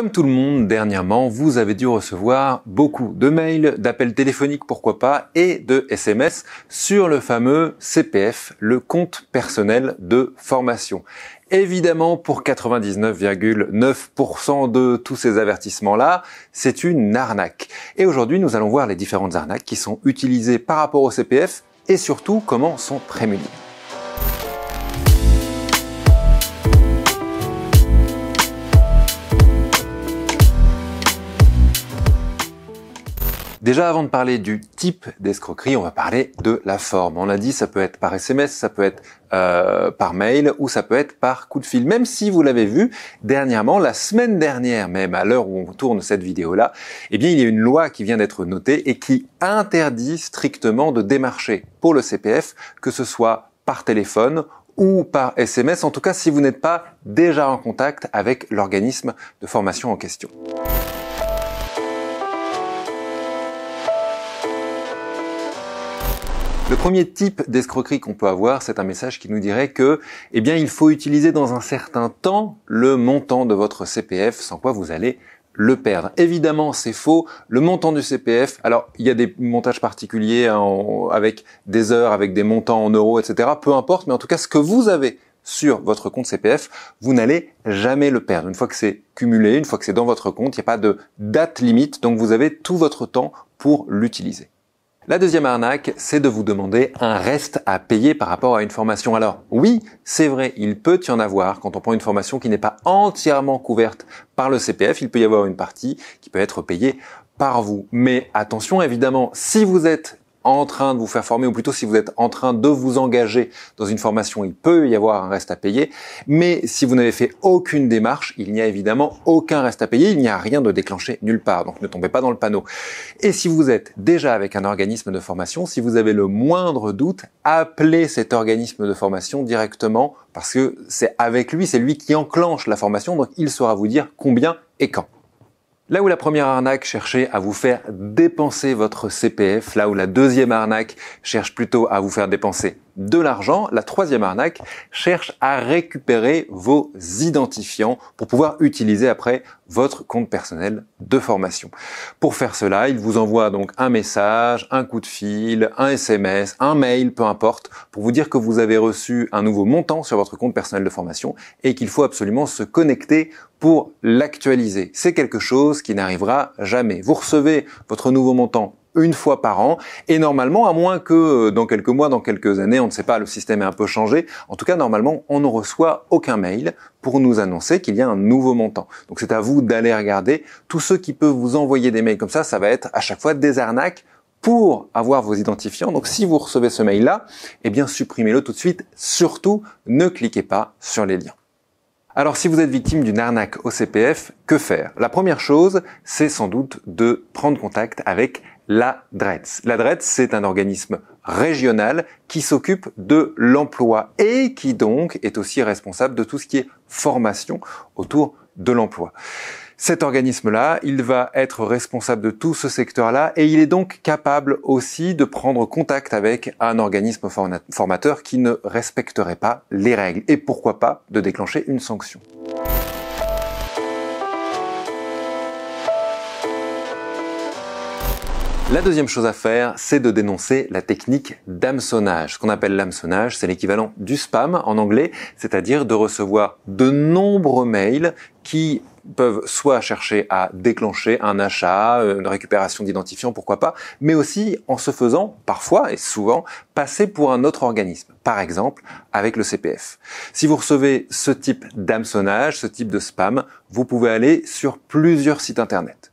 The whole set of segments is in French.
Comme tout le monde, dernièrement, vous avez dû recevoir beaucoup de mails, d'appels téléphoniques, pourquoi pas, et de SMS sur le fameux CPF, le compte personnel de formation. Évidemment, pour 99,9% de tous ces avertissements-là, c'est une arnaque. Et aujourd'hui, nous allons voir les différentes arnaques qui sont utilisées par rapport au CPF et surtout comment sont prémunies. Déjà, avant de parler du type d'escroquerie, on va parler de la forme. On l'a dit, ça peut être par SMS, ça peut être euh, par mail ou ça peut être par coup de fil. Même si vous l'avez vu dernièrement, la semaine dernière, même à l'heure où on tourne cette vidéo-là, eh bien, il y a une loi qui vient d'être notée et qui interdit strictement de démarcher pour le CPF, que ce soit par téléphone ou par SMS, en tout cas si vous n'êtes pas déjà en contact avec l'organisme de formation en question. Le premier type d'escroquerie qu'on peut avoir, c'est un message qui nous dirait que, eh bien, il faut utiliser dans un certain temps le montant de votre CPF, sans quoi vous allez le perdre. Évidemment, c'est faux. Le montant du CPF, alors il y a des montages particuliers hein, avec des heures, avec des montants en euros, etc. Peu importe, mais en tout cas, ce que vous avez sur votre compte CPF, vous n'allez jamais le perdre. Une fois que c'est cumulé, une fois que c'est dans votre compte, il n'y a pas de date limite, donc vous avez tout votre temps pour l'utiliser. La deuxième arnaque, c'est de vous demander un reste à payer par rapport à une formation. Alors oui, c'est vrai, il peut y en avoir quand on prend une formation qui n'est pas entièrement couverte par le CPF. Il peut y avoir une partie qui peut être payée par vous. Mais attention, évidemment, si vous êtes en train de vous faire former, ou plutôt si vous êtes en train de vous engager dans une formation, il peut y avoir un reste à payer. Mais si vous n'avez fait aucune démarche, il n'y a évidemment aucun reste à payer, il n'y a rien de déclenché nulle part. Donc ne tombez pas dans le panneau. Et si vous êtes déjà avec un organisme de formation, si vous avez le moindre doute, appelez cet organisme de formation directement parce que c'est avec lui, c'est lui qui enclenche la formation, donc il saura vous dire combien et quand. Là où la première arnaque cherchait à vous faire dépenser votre CPF, là où la deuxième arnaque cherche plutôt à vous faire dépenser de l'argent, la troisième arnaque cherche à récupérer vos identifiants pour pouvoir utiliser après votre compte personnel de formation. Pour faire cela, il vous envoie donc un message, un coup de fil, un SMS, un mail, peu importe, pour vous dire que vous avez reçu un nouveau montant sur votre compte personnel de formation et qu'il faut absolument se connecter pour l'actualiser. C'est quelque chose qui n'arrivera jamais. Vous recevez votre nouveau montant une fois par an. Et normalement, à moins que euh, dans quelques mois, dans quelques années, on ne sait pas, le système est un peu changé. En tout cas, normalement, on ne reçoit aucun mail pour nous annoncer qu'il y a un nouveau montant. Donc c'est à vous d'aller regarder. Tous ceux qui peuvent vous envoyer des mails comme ça, ça va être à chaque fois des arnaques pour avoir vos identifiants. Donc si vous recevez ce mail-là, eh bien supprimez-le tout de suite. Surtout, ne cliquez pas sur les liens. Alors si vous êtes victime d'une arnaque au CPF, que faire La première chose, c'est sans doute de prendre contact avec la DRETS. La DRETS, c'est un organisme régional qui s'occupe de l'emploi et qui donc est aussi responsable de tout ce qui est formation autour de l'emploi. Cet organisme-là, il va être responsable de tout ce secteur-là et il est donc capable aussi de prendre contact avec un organisme formateur qui ne respecterait pas les règles et pourquoi pas de déclencher une sanction. La deuxième chose à faire, c'est de dénoncer la technique d'hameçonnage. Ce qu'on appelle l'hameçonnage, c'est l'équivalent du spam en anglais, c'est-à-dire de recevoir de nombreux mails qui peuvent soit chercher à déclencher un achat, une récupération d'identifiants, pourquoi pas, mais aussi en se faisant parfois et souvent passer pour un autre organisme, par exemple avec le CPF. Si vous recevez ce type d'hameçonnage, ce type de spam, vous pouvez aller sur plusieurs sites internet.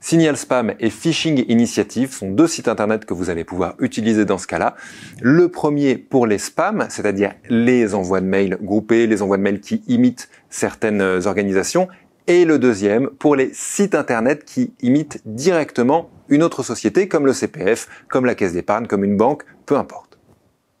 Signal Spam et Phishing Initiative sont deux sites internet que vous allez pouvoir utiliser dans ce cas-là. Le premier pour les spams, c'est-à-dire les envois de mails groupés, les envois de mails qui imitent certaines organisations, et le deuxième pour les sites internet qui imitent directement une autre société comme le CPF, comme la caisse d'épargne, comme une banque, peu importe.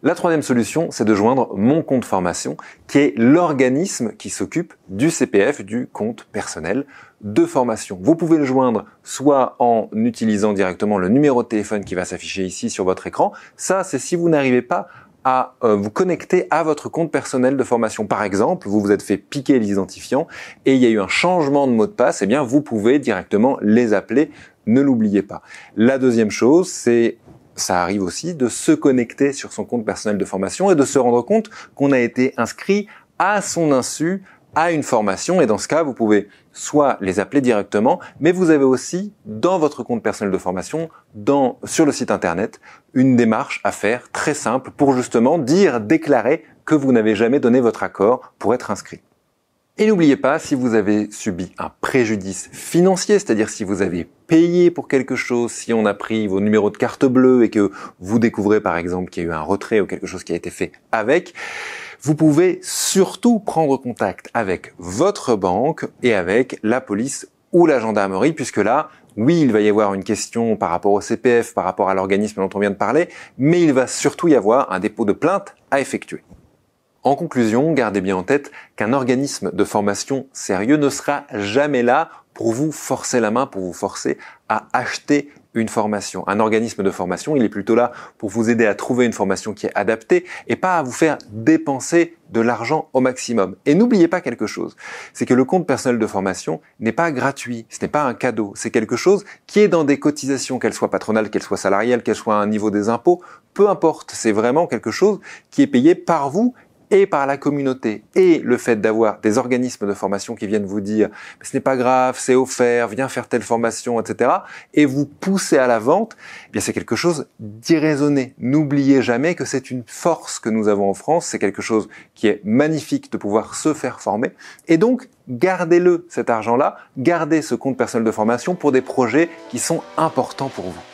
La troisième solution, c'est de joindre mon compte formation, qui est l'organisme qui s'occupe du CPF, du compte personnel de formation. Vous pouvez le joindre soit en utilisant directement le numéro de téléphone qui va s'afficher ici sur votre écran. Ça, c'est si vous n'arrivez pas à euh, vous connecter à votre compte personnel de formation. Par exemple, vous vous êtes fait piquer l'identifiant et il y a eu un changement de mot de passe, eh bien vous pouvez directement les appeler, ne l'oubliez pas. La deuxième chose, c'est ça arrive aussi de se connecter sur son compte personnel de formation et de se rendre compte qu'on a été inscrit à son insu à une formation et dans ce cas, vous pouvez soit les appeler directement, mais vous avez aussi dans votre compte personnel de formation, dans, sur le site internet, une démarche à faire très simple pour justement dire, déclarer que vous n'avez jamais donné votre accord pour être inscrit. Et n'oubliez pas, si vous avez subi un préjudice financier, c'est-à-dire si vous avez payer pour quelque chose, si on a pris vos numéros de carte bleue et que vous découvrez par exemple qu'il y a eu un retrait ou quelque chose qui a été fait avec, vous pouvez surtout prendre contact avec votre banque et avec la police ou la gendarmerie, puisque là, oui, il va y avoir une question par rapport au CPF, par rapport à l'organisme dont on vient de parler, mais il va surtout y avoir un dépôt de plainte à effectuer. En conclusion, gardez bien en tête qu'un organisme de formation sérieux ne sera jamais là pour vous forcer la main, pour vous forcer à acheter une formation. Un organisme de formation, il est plutôt là pour vous aider à trouver une formation qui est adaptée et pas à vous faire dépenser de l'argent au maximum. Et n'oubliez pas quelque chose, c'est que le compte personnel de formation n'est pas gratuit, ce n'est pas un cadeau, c'est quelque chose qui est dans des cotisations, qu'elles soient patronales, qu'elles soient salariales, qu'elles soient à un niveau des impôts, peu importe, c'est vraiment quelque chose qui est payé par vous et par la communauté et le fait d'avoir des organismes de formation qui viennent vous dire ce n'est pas grave, c'est offert, viens faire telle formation, etc. et vous pousser à la vente, eh bien c'est quelque chose d'irraisonné. N'oubliez jamais que c'est une force que nous avons en France, c'est quelque chose qui est magnifique de pouvoir se faire former et donc gardez-le cet argent-là, gardez ce compte personnel de formation pour des projets qui sont importants pour vous.